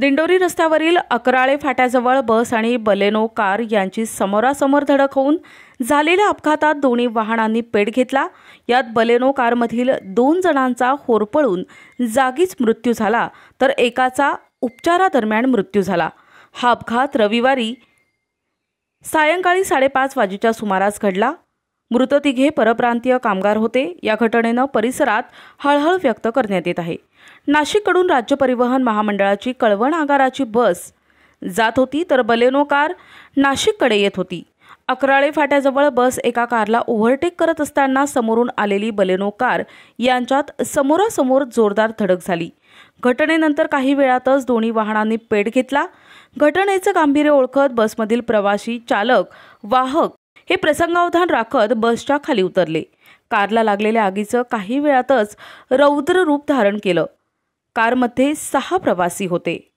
दिंडोरी रस्त्यावरील अकराळे फाट्याजवळ बस आणि बलेनो कार यांची समोरासमोर धडक होऊन झालेल्या अपघातात दोन्ही वाहनांनी पेट घेतला यात बलेनो कारमधील दोन जणांचा होरपळून जागीच मृत्यू झाला तर एकाचा उपचारादरम्यान मृत्यू झाला हा अपघात रविवारी सायंकाळी साडेपाच वाजेच्या सुमारास घडला मृत तिघे परप्रांतीय कामगार होते या घटनेनं परिसरात हळहळ व्यक्त करण्यात येत आहे नाशिककडून राज्य परिवहन महामंडळाची कळवण आगाराची बस जात होती तर बलेनो कार नाशिककडे येत होती अकराळे फाट्याजवळ बस एका कारला ओव्हरटेक करत असताना समोरून आलेली बलेनो कार यांच्यात समोरासमोर जोरदार धडक झाली घटनेनंतर काही वेळातच दोन्ही वाहनांनी पेट घेतला घटनेचं गांभीर्य ओळखत बसमधील प्रवाशी चालक वाहक हे प्रसंगावधान राखत बसच्या खाली उतरले कारला लागलेल्या आगीचं काही वेळातच रौद्र रूप धारण केलं कारमध्ये सहा प्रवासी होते